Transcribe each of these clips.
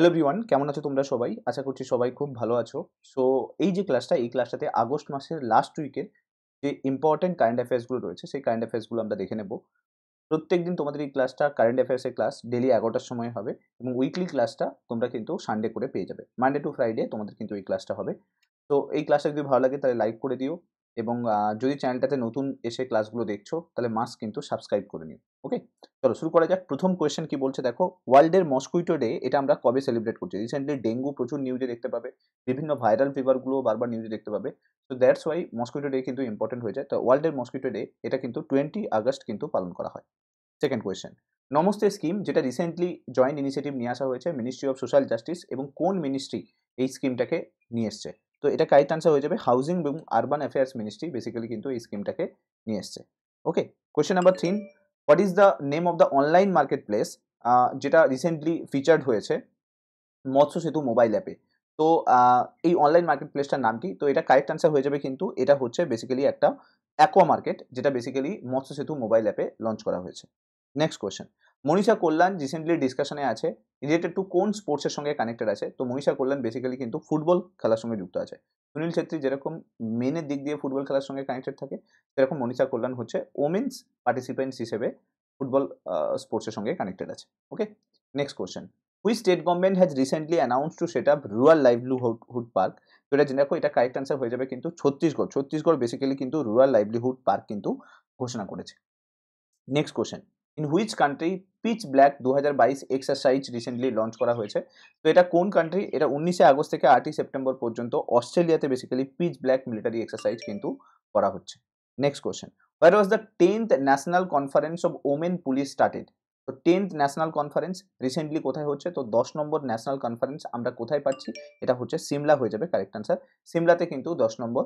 Hello V1 কেমন আছো তোমরা সবাই আশা করছি সবাই খুব ভালো আছো সো এই যে ক্লাসটা এই ক্লাসটাতে আগস্ট মাসের লাস্ট উইকের যে ইম্পর্টেন্ট কারেন্ট অ্যাফেয়ার্সগুলো রয়েছে সেই কারেন্ট অ্যাফেয়ার্সগুলো আমরা দেখে নেব প্রত্যেক দিন তোমাদের এই ক্লাসটা কারেন্ট অ্যাফেয়ার্সের ক্লাস ডেলি এগারোটার সময় হবে এবং উইকলি ক্লাসটা তোমরা কিন্তু সানডে করে পেয়ে যাবে মানডে টু ফ্রাইডে তোমাদের কিন্তু এই ক্লাসটা হবে তো এই ক্লাসটা যদি ভালো লাগে তাহলে লাইক করে দিও এবং যদি চ্যানেলটাতে নতুন এসে ক্লাসগুলো দেখছো তাহলে মাস কিন্তু সাবস্ক্রাইব করে নিও ওকে চলো শুরু করা যাক প্রথম কোয়েশ্চেন কি বলছে দেখো ওয়ার্ল্ডের মস্কুইটো ডে এটা আমরা কবে সেলিব্রেট করছি রিসেন্টলি ডেঙ্গু প্রচুর নিউজে দেখতে পাবে বিভিন্ন ভাইরাল ফিভারগুলো বারবার নিউজে দেখতে পাবে তো দ্যাটস ওয়াই মস্কুইটো ডে কিন্তু ইম্পর্টেন্ট হয়ে যায় তো ওয়ার্ল্ডের মস্কুইটো ডে এটা কিন্তু টোয়েন্টি আগস্ট কিন্তু পালন করা হয় সেকেন্ড কোয়েশ্চেন নমস্তে স্কিম যেটা রিসেন্টলি জয়েন্ট ইনিশিয়েটিভ নিয়ে আসা হয়েছে মিনিস্ট্রি অফ সোশ্যাল জাস্টিস এবং কোন মিনিস্ট্রি এই স্কিমটাকে নিয়ে এসছে তো এটা কারেক্ট আনসার হয়ে যাবে হাউজিং এবং আরবান অ্যাফেয়ার্স মিনিস্ট্রি বেসিক্যালি কিন্তু এই স্কিমটাকে নিয়ে এসছে okay question number three what is the name of the online market place যেটা রিসেন্টলি ফিচার্ড হয়েছে মৎস্য সেতু মোবাইল অ্যাপে তো এই অনলাইন মার্কেট প্লেসটার নাম কি তো এটা কারেক্ট আনসার হয়ে যাবে কিন্তু এটা হচ্ছে বেসিক্যালি একটা অ্যাকোয়া মার্কেট যেটা বেসিক্যালি মৎস্য সেতু মোবাইল অ্যাপে লঞ্চ করা হয়েছে next question Manisha Kalyan recently ডিসকাশনে আছে রিলেটেড টু কোন স্পোর্টসের সঙ্গে কানেক্টেড আছে তো মনীষা কল্যাণ বেসিক্যালি কিন্তু ফুটবল খেলার সঙ্গে যুক্ত আছে সুনীল ছেত্রী যেরকম মেনের দিক দিয়ে ফুটবল খেলার সঙ্গে কানেক্টেড থাকে সেরকম মনীষা কল্যাণ হচ্ছে ওমেন্স পার্টিসিপেন্টস হিসেবে ফুটবল স্পোর্টসের সঙ্গে কানেক্টেড আছে okay next question which state government has recently announce to set up rural livelihood park তো এটা জেনে রাখো এটা কারেক্ট অ্যান্সার হয়ে যাবে কিন্তু ছত্তিশগড় ছত্তিশগড় বেসিক্যালি কিন্তু রুরাল লাইভলিহুড পার্ক কিন্তু ঘোষণা করেছে next question in which country pitch black do exercise recently launch করা হয়েছে তো এটা কোন কান্ট্রি এটা উনিশে আগস্ট থেকে আটই সেপ্টেম্বর পর্যন্ত অস্ট্রেলিয়াতে basically pitch black military exercise কিন্তু করা হচ্ছে next question where was the tenth national conference of women police started তো টেন্থ ন্যাশনাল কনফারেন্স রিসেন্টলি কোথায় হচ্ছে তো দশ নম্বর ন্যাশনাল কনফারেন্স আমরা কোথায় পাচ্ছি এটা হচ্ছে সিমলা হয়ে যাবে কারেক্ট অ্যান্সার সিমলাতে কিন্তু দশ নম্বর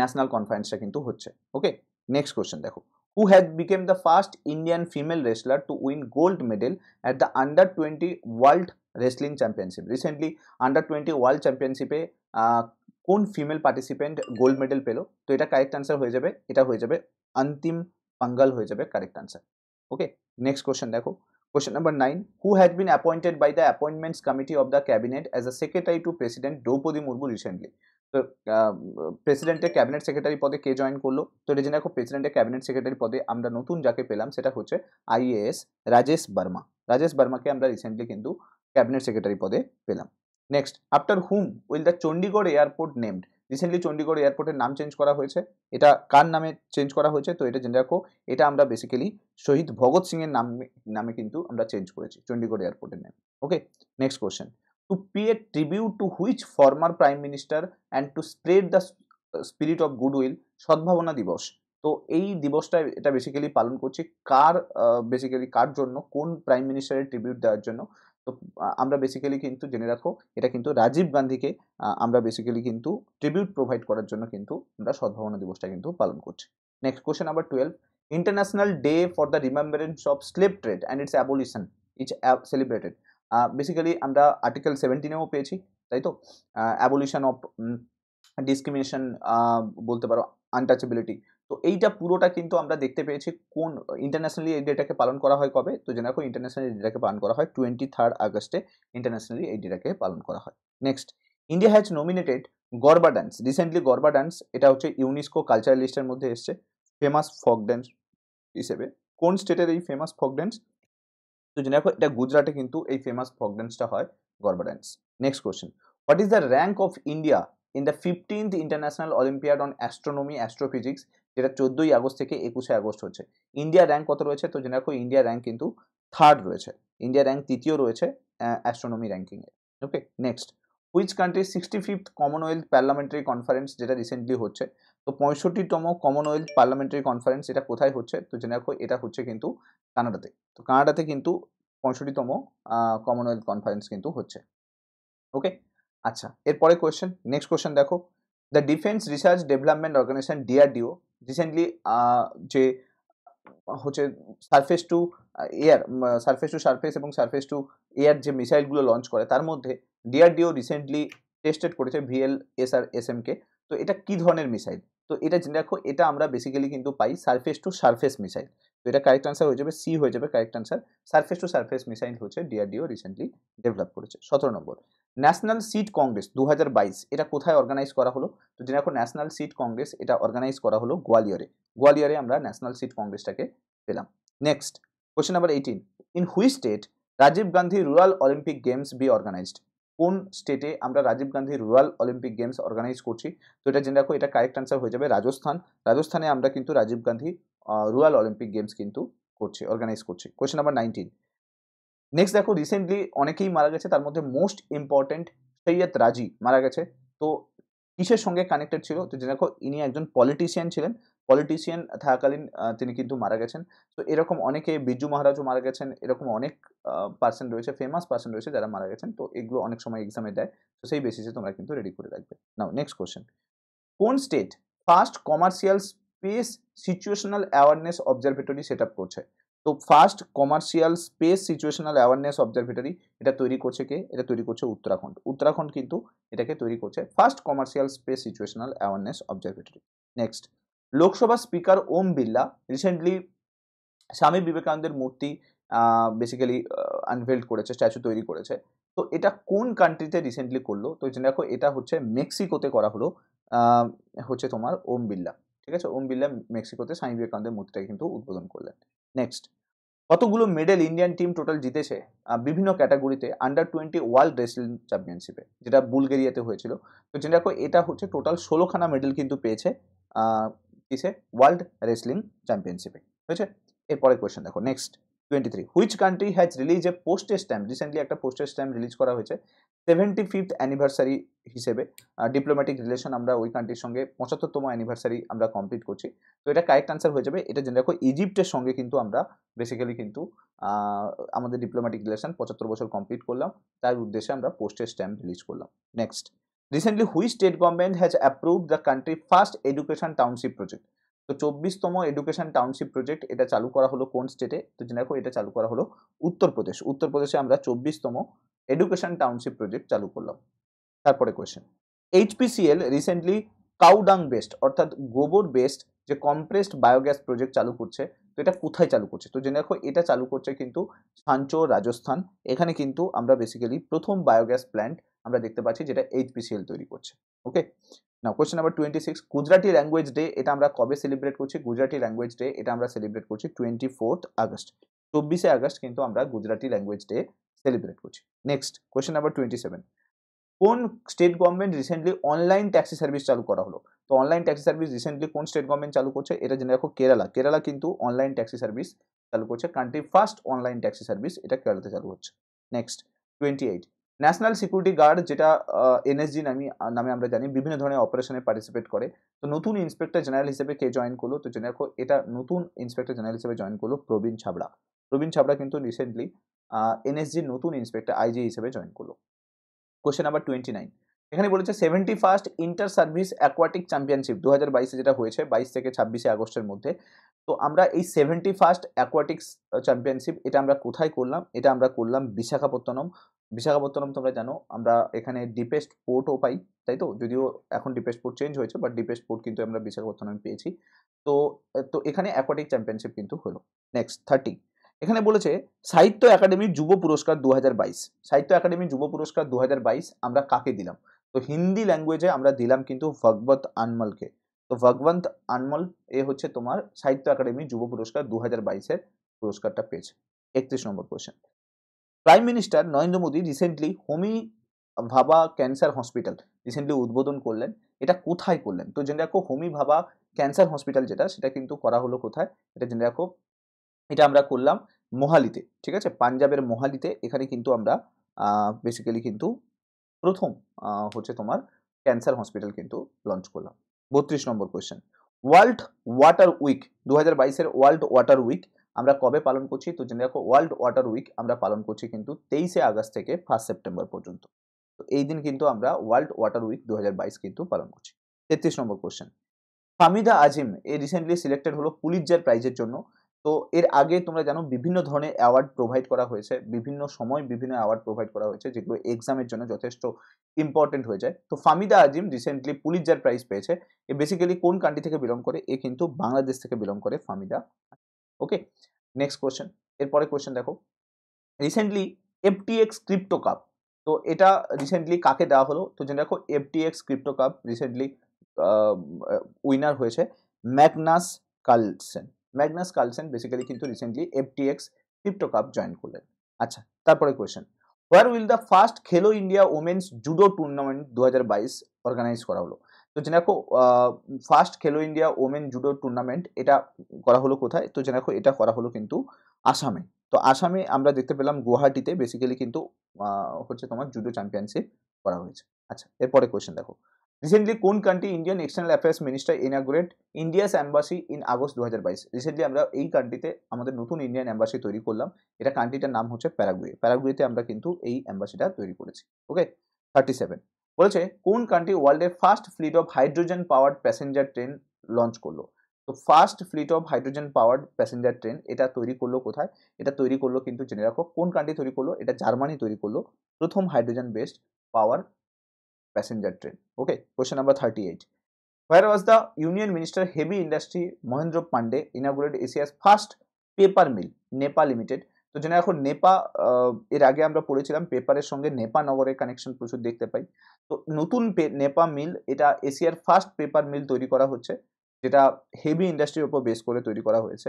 ন্যাশনাল কনফারেন্সটা কিন্তু হচ্ছে ওকে নেক্সট কোয়েশ্চেন দেখো who had became the first Indian female wrestler to win gold medal at the under 20 world wrestling championship. Recently, under 20 world championship, uh, kun female participant gold medal pelo. So, ita correct answer hoye jabe. Ita hoye jabe. Antim Pangal hoye jabe correct answer. Okay. Next question dekho. Question number 9. Who had been appointed by the appointments committee of the cabinet as a secretary to President Dopodi Murmu recently? তো প্রেসিডেন্টের cabinet secretary পদে কে join করলো তো জেনে রাখো প্রেসিডেন্টের cabinet secretary পদে আমরা নতুন যাকে পেলাম সেটা হচ্ছে আইএএস রাজেশ বর্মা রাজেশ বর্মাকে আমরা রিসেন্টলি কিন্তু ক্যাবিনেট সেক্রেটারি পদে পেলাম next after whom will the Chandigarh airport named recently Chandigarh এয়ারপোর্টের নাম চেঞ্জ করা হয়েছে এটা কার নামে চেঞ্জ করা হয়েছে তো এটা জেনে রাখো এটা আমরা বেসিক্যালি শহীদ ভগৎ সিংয়ের নামে নামে কিন্তু আমরা চেঞ্জ করেছি চণ্ডীগড় এয়ারপোর্টের name okay next question to pay a tribute to which former prime minister and to spread the uh, spirit of goodwill সদ্ভাবনা দিবস তো এই দিবসটা এটা বেসিক্যালি পালন করছে কার বেসিক্যালি কার জন্য কোন প্রাইম মিনিস্টারের ট্রিবিউট দেওয়ার জন্য তো আমরা বেসিক্যালি কিন্তু জেনে রাখো এটা কিন্তু রাজীব গান্ধীকে আমরা বেসিক্যালি কিন্তু ট্রিবিউট প্রোভাইড করার জন্য কিন্তু আমরা সদ্ভাবনা দিবসটা কিন্তু পালন করছি next question number twelve international day for the remembrance of slave trade and its abolition it's celebrated basically আমরা আর্টিকেল সেভেন্টিনেও পেয়েছি তাই তো অ্যাবলিউশন অফ ডিসক্রিমিনেশন বলতে পারো আনটাচেবিলিটি তো এইটা পুরোটা কিন্তু আমরা দেখতে পেয়েছি কোন ইন্টারন্যাশনালি এই ডেটাকে পালন করা হয় কবে তো জেনে রাখো ইন্টারন্যাশনালি এই ডেটাকে পালন করা হয় টোয়েন্টি থার্ড আগস্টে ইন্টারন্যাশনালি এই ডেটাকে পালন করা হয় next India has nominated garba dance recently garba dance এটা হচ্ছে ইউনেস্কো কালচারাল লিস্টের মধ্যে এসছে ফেমাস ফক ড্যান্স হিসেবে কোন স্টেটের এই ফেমাস ফক ড্যান্স তো জেনে রাখো এটা গুজরাটে কিন্তু এই ফেমাস ফক ড্যান্সটা হয় garba dance next question what is the rank of India in the fifteenth international olympiad on astronomy astrophysics যেটা চোদ্দোই আগস্ট থেকে একুশে আগস্ট হচ্ছে ইন্ডিয়া র্যাঙ্ক কত রয়েছে তো জেনে রাখো ইন্ডিয়া র্যাঙ্ক কিন্তু থার্ড রয়েছে ইন্ডিয়া র্যাঙ্ক তৃতীয় রয়েছে অ্যাস্ট্রোনমি র্যাঙ্কিংয়ে okay next which country sixty fifth commonwealth parliamentary conference যেটা রিসেন্টলি হচ্ছে তো পঁয়ষট্টিতম কমনওয়েলথ পার্লামেন্টারি কনফারেন্স এটা কোথায় হচ্ছে তো জেনে রাখো এটা হচ্ছে কিন্তু কানাডাতে তো কানাডাতে কিন্তু পঁয়ষট্টিতম কমনওয়েলথ কনফারেন্স কিন্তু হচ্ছে ওকে আচ্ছা এরপরে কোয়েশ্চেন নেক্সট কোয়েশ্চেন দেখো the defence research development organisation DRDO recently যে হচ্ছে surface to air surface to surface এবং সারফেস টু এয়ার যে মিসাইলগুলো লঞ্চ করে তার মধ্যে ডিআরডিও রিসেন্টলি টেস্টেড করেছে VL S R S MK তো এটা কী ধরনের মিসাইল তো এটা জেনে রাখো এটা আমরা বেসিক্যালি কিন্তু পাই সারফেস টু সারফেস মিসাইল তো এটা কারেক্ট আনসার হয়ে যাবে সি হয়ে যাবে correct answer surface to surface missile হচ্ছে ডিআরডিও রিসেন্টলি ডেভেলপ করেছে সতেরো নম্বর ন্যাশনাল সিট কংগ্রেস দু এটা কোথায় অর্গানাইজ করা হলো তো জেনে রাখো ন্যাশনাল সিট কংগ্রেস এটা অর্গানাইজ করা হলো গোয়ালিয়রে গোয়ালিয়রে আমরা ন্যাশনাল সিট কংগ্রেসটাকে পেলাম next question number eighteen in which state Rajiv Gandhi rural Olympic games be organised কোন স্টেটে আমরা Rajiv Gandhi rural Olympic games organise করছি তো এটা জেনে রাখো এটা কারেক্ট অ্যান্সার হয়ে যাবে রাজস্থান রাজস্থানে আমরা কিন্তু Rajiv Gandhi rural Olympic games কিন্তু করছি অর্গানাইজ করছি কোয়েশ্চেন নাম্বার নাইনটিন নেক্সট দেখো রিসেন্টলি অনেকেই মারা গেছে তার মধ্যে মোস্ট ইম্পর্টেন্ট সৈয়দ রাজি মারা গেছে তো কিসের সঙ্গে কানেক্টেড ছিল তো জেনে রাখো ইনি একজন পলিটিশিয়ান ছিলেন পলিটিশিয়ান থাকাকালীন তিনি কিন্তু মারা গেছেন তো এরকম অনেকে বিজু মহারাজও মারা গেছেন এরকম অনেক পার্সন রয়েছে ফেমাস পার্সন রয়েছে যারা মারা গেছেন তো এগুলো অনেক সময় এক্সামে দেয় তো সেই বেসিসে তোমরা কিন্তু রেডি করে রাখবে নাও নেক্সট কোশ্চেন কোন state first commercial space situational awareness observatory set up করছে তো first commercial space situational awareness observatory এটা তৈরি করছে কে এটা তৈরি করছে উত্তরাখণ্ড উত্তরাখণ্ড কিন্তু এটাকে তৈরি করছে first commercial space situational awareness observatory next Lok Sabha speaker Om Birla recently স্বামী বিবেকানন্দের মূর্তি বেসিক্যালি আনভেল্ড করেছে স্ট্যাচু তৈরি করেছে তো এটা কোন কান্ট্রিতে রিসেন্টলি করলো তো জেনে দেখো এটা হচ্ছে মেক্সিকোতে করা হলো হচ্ছে তোমার ওম বিল্লা ঠিক আছে ওম বিল্লা মেক্সিকোতে স্বামী বিবেকানন্দের মূর্তিটা কিন্তু উদ্বোধন করলেন নেক্সট কতগুলো মেডেল ইন্ডিয়ান টিম টোটাল জিতেছে বিভিন্ন ক্যাটাগরিতে আন্ডার টোয়েন্টি ওয়ার্ল্ড রেসলিং চ্যাম্পিয়নশিপে যেটা বুলগেরিয়াতে হয়েছিল তো জেনে রাখো এটা হচ্ছে টোটাল ষোলোখানা মেডেল কিন্তু পেয়েছে কিসে ওয়ার্ল্ড রেসলিং চ্যাম্পিয়নশিপে হয়েছে এরপরে কোয়েশ্চেন দেখো next twenty three which country has release a পোস্টের স্ট্যাম্প রিসেন্টলি একটা পোস্টের স্ট্যাম্প রিলিজ করা হয়েছে সেভেন্টি ফিফথ অ্যানিভার্সারি হিসেবে ডিপ্লোম্যাটিক রিলেশন আমরা ওই কান্ট্রির সঙ্গে পঁচাত্তরতম অ্যানিভার্সারি আমরা কমপ্লিট করছি তো এটা কারেক্ট আনসার হয়ে যাবে এটা জেনে রাখো ইজিপ্টের সঙ্গে কিন্তু আমরা বেসিক্যালি কিন্তু আমাদের ডিপ্লোম্যাটিক রিলেশন পঁচাত্তর বছর কমপ্লিট করলাম তার উদ্দেশ্যে আমরা পোস্টের স্ট্যাম্প রিলিজ করলাম next recently which state government has approve the country first education township project তো চব্বিশতম এডুকেশন টাউনশিপ প্রজেক্ট এটা চালু করা হলো কোন স্টেটে তো জেনে রাখো এটা চালু করা হলো উত্তরপ্রদেশ উত্তরপ্রদেশে আমরা চব্বিশতম এডুকেশন টাউনশিপ প্রজেক্ট চালু করলাম তারপরে question HPCL recently cow dung based অর্থাৎ গোবর বেস্ট যে কম্প্রেসড বায়োগ্যাস প্রজেক্ট চালু করছে তো এটা কোথায় চালু করছে তো জেনে রাখো এটা চালু করছে কিন্তু সাঞ্চো রাজস্থান এখানে কিন্তু আমরা বেসিক্যালি প্রথম বায়োগ্যাস প্ল্যান্ট আমরা দেখতে পাচ্ছি যেটা এইচপিসিএল তৈরি করছে ওকে না question number twenty six Gujarati language day এটা আমরা কবে সেলিব্রেট করছি গুজরাটি ল্যাঙ্গুয়েজ ডে এটা আমরা সেলিব্রেট করছি টোয়েন্টি ফোর্থ আগস্ট চব্বিশে আগস্ট কিন্তু আমরা গুজরাটি ল্যাঙ্গুয়েজ ডে সেলিব্রেট করছি next question number twenty seven কোন state government recently online taxi service চালু করা হলো তো অনলাইন ট্যাক্সি সার্ভিস রিসেন্টলি কোন স্টেট গভর্নমেন্ট চালু করছে এটা জেনে রাখো কেরালা কেরালা কিন্তু অনলাইন ট্যাক্সি সার্ভিস চালু করছে country first online taxi service এটা কেরালাতে চালু হচ্ছে next twenty eight national security guard যেটা এনএসজি নামে নামে আমরা জানি বিভিন্ন ধরনের অপারেশনে পার্টিসিপেট করে তো নতুন ইন্সপেক্টর জেনারেল হিসেবে কে জয়েন করলো তো জেনে রাখো এটা নতুন ইন্সপেক্টর জেনারেল হিসেবে জয়েন করলো প্রবীণ ছাবড়া প্রবীণ ছাবড়া কিন্তু রিসেন্টলি এনএসজির নতুন ইন্সপেক্টর আইজি হিসেবে জয়েন করলো কোয়েশ্চেন নাম্বার টোয়েন্টি নাইন এখানে বলেছে seventy first inter service aquatic championship দু হাজার বাইশে যেটা হয়েছে বাইশ থেকে ছাব্বিশে আগস্টের মধ্যে তো আমরা এই সেভেন্টি ফার্স্ট অ্যাকোয়াটিক্স চ্যাম্পিয়নশিপ এটা আমরা কোথায় করলাম এটা আমরা করলাম বিশাখাপত্তনম বিশাখাপত্তনম তোমরা জানো আমরা এখানে ডিপেস্ট পোর্টও পাই তাই তো যদিও এখন ডিপেস্ট পোর্ট চেঞ্জ হয়েছে বাট ডিপেস্ট পোর্ট কিন্তু আমরা বিশাখাপত্তনমে পেয়েছি তো তো এখানে অ্যাকোয়াটিক চ্যাম্পিয়নশিপ কিন্তু হলো নেক্সট থার্টি এখানে বলেছে সাহিত্য একাডেমি যুব পুরস্কার দু সাহিত্য একাডেমির যুব পুরস্কার দু আমরা কাকে দিলাম তো হিন্দি ল্যাঙ্গুয়েজে আমরা দিলাম কিন্তু ভগবত আনমলকে তো ভগবন্ত আনমল এ হচ্ছে তোমার সাহিত্য একাডেমি যুব পুরস্কার দু হাজার পুরস্কারটা পেয়েছে একত্রিশ নম্বর question prime minister Narendra Modi recently Homi Bhabha cancer hospital recently উদ্বোধন করলেন এটা কোথায় করলেন তো জেনে রাখো হোমি ভাবা ক্যান্সার হসপিটাল যেটা সেটা কিন্তু করা হলো কোথায় এটা জেনে রাখো এটা আমরা করলাম মোহালিতে ঠিক আছে পাঞ্জাবের মোহালিতে এখানে কিন্তু আমরা বেসিক্যালি কিন্তু প্রথম হচ্ছে তোমার ক্যান্সার হসপিটাল কিন্তু লঞ্চ করলাম বত্রিশ নম্বর কোয়েশ্চেন ওয়ার্ল্ড ওয়াটার উইক দু হাজার বাইশের ওয়ার্ল্ড ওয়াটার উইক আমরা কবে পালন করছি তো জেনে রাখো ওয়ার্ল্ড ওয়াটার উইক আমরা পালন করছি কিন্তু তেইশে আগস্ট থেকে ফার্স্ট সেপ্টেম্বর পর্যন্ত তো এই দিন কিন্তু আমরা ওয়ার্ল্ড ওয়াটার উইক দু কিন্তু পালন করছি তেত্রিশ নম্বর কোশ্চেন ফামিদা আজিম এ রিসেন্টলি সিলেক্টেড হলো পুলিৎজার প্রাইজের জন্য তো এর আগে তোমরা জানো বিভিন্ন ধরনের অ্যাওয়ার্ড প্রোভাইড করা হয়েছে বিভিন্ন সময় বিভিন্ন অ্যাওয়ার্ড প্রোভাইড করা হয়েছে যেগুলো এক্সামের জন্য যথেষ্ট ইম্পর্টেন্ট হয়ে যায় তো Fahmida Azim recently Pulitzer prize পেয়েছে এ বেসিক্যালি কোন কান্ট্রি থেকে বিলং করে এ কিন্তু বাংলাদেশ থেকে বিলং করে ফামিদা ওকে নেক্সট কোয়েশ্চেন এরপরে কোয়েশ্চেন দেখো রিসেন্টলি এফটিএক্স ক্রিপ্টো কাপ তো এটা রিসেন্টলি কাকে দেওয়া হলো তো জেনে রাখো FTX crypto cup recently winner হয়েছে Magnus Carlsen Magnus Carlsen basically কিন্তু recently FTX crypto cup join করলেন আচ্ছা তারপরে question where will the first Khelo India women's judo tournament দু অর্গানাইজ করা হলো তো জেনাকো first Khelo India women judo tournament এটা করা হলো কোথায় তো জেনাকো এটা করা হলো কিন্তু আসামে তো আসামে আমরা দেখতে পেলাম গুয়াহাটিতে বেসিক্যালি কিন্তু হচ্ছে তোমার জুডো চ্যাম্পিয়নশিপ করা হয়েছে আচ্ছা এরপরে কোয়েশ্চেন দেখো রিসেন্টলি কোন country Indian external affairs minister inaugurate India's embassy in August দু হাজার বাইশ রিসেন্টলি আমরা এই কান্ট্রিতে আমাদের নতুন ইন্ডিয়ান অ্যাম্বাসি তৈরি করলাম এটা কান্ট্রিটার নাম হচ্ছে প্যারাগুয়ে প্যারাগুয়েতে আমরা কিন্তু এই অ্যাম্বাসিটা তৈরি করেছি ওকে থার্টি সেভেন বলছে কোন কান্ট্রি ওয়ার্ল্ডের first fleet of hydrogen powered passenger train launch করলো তো first fleet of hydrogen powered passenger train এটা তৈরি করলো কোথায় এটা তৈরি করলো কিন্তু জেনে রাখো কোন কান্ট্রি তৈরি করলো এটা জার্মানি তৈরি করলো প্রথম hydrogen based power passenger train okay question number thirty eight where was the union minister heavy industry Mahendra Pandey inaugurate Asia's first paper mill Nepal limited তো জেনে এখন নেপা এর আগে আমরা পড়েছিলাম পেপারের সঙ্গে নেপা নগরের কানেকশন প্রচুর দেখতে পাই তো নতুন নেপা মিল এটা এশিয়ার ফার্স্ট পেপার মিল তৈরি করা হচ্ছে যেটা হেভি ইন্ডাস্ট্রির ওপর বেস করে তৈরি করা হয়েছে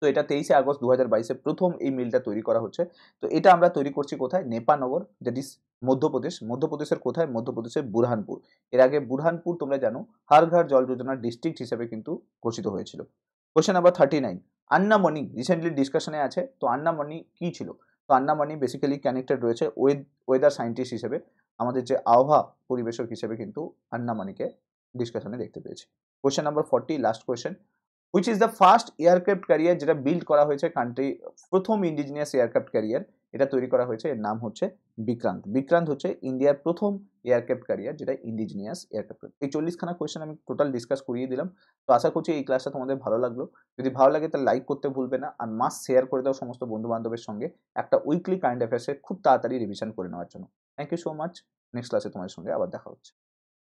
তো এটা তেইশে আগস্ট দু হাজার বাইশে প্রথম এই মিলটা তৈরি করা হচ্ছে তো এটা আমরা তৈরি করছি কোথায় নেপানগর দ্যাট ইস মধ্যপ্রদেশ মধ্যপ্রদেশের কোথায় মধ্যপ্রদেশের বুরহানপুর এর আগে বুরহানপুর তোমরা জানো ঘর জল যোজনা ডিস্ট্রিক্ট হিসেবে কিন্তু ঘোষিত হয়েছিল question number thirty nine Anna Mani recently ডিসকাশনে আছে তো আন্নামণি কী ছিল তো আন্নামণি বেসিক্যালি কানেক্টেড রয়েছে ওয়েদার সায়েন্টিস্ট হিসেবে আমাদের যে আবহাওয়া পরিবেশক হিসেবে কিন্তু আন্নামণিকে ডিসকাশনে দেখতে পেয়েছি question number forty last question which is the first aircraft carrier যেটা বিল্ড করা হয়েছে কান্ট্রি প্রথম ইন্ডিজিনিয়াস এয়ারক্রাফ্ট ক্যারিয়ার এটা তৈরি করা হয়েছে এর নাম হচ্ছে বিক্রান্ত বিক্রান্ত হচ্ছে ইন্ডিয়ার প্রথম এয়ারক্রাফ্ট ক্যারিয়ার যেটা ইন্ডিজিনিয়াস এয়ারক্রাফ্ট এই চল্লিশখানা কোয়েশ্চেন আমি টোটাল ডিসকাস করিয়ে দিলাম তো আশা করছি এই ক্লাসটা তোমাদের ভালো লাগলো যদি ভালো লাগে তাহলে লাইক করতে ভুলবে না আর মাস শেয়ার করে দাও সমস্ত বন্ধু বান্ধবের সঙ্গে একটা উইকলি কাইন্ড অ্যাফেয়ার্সের খুব তাড়াতাড়ি রিভিশন করে নেওয়ার জন্য thank you so much next ক্লাসে তোমার সঙ্গে আবার দেখা হচ্ছে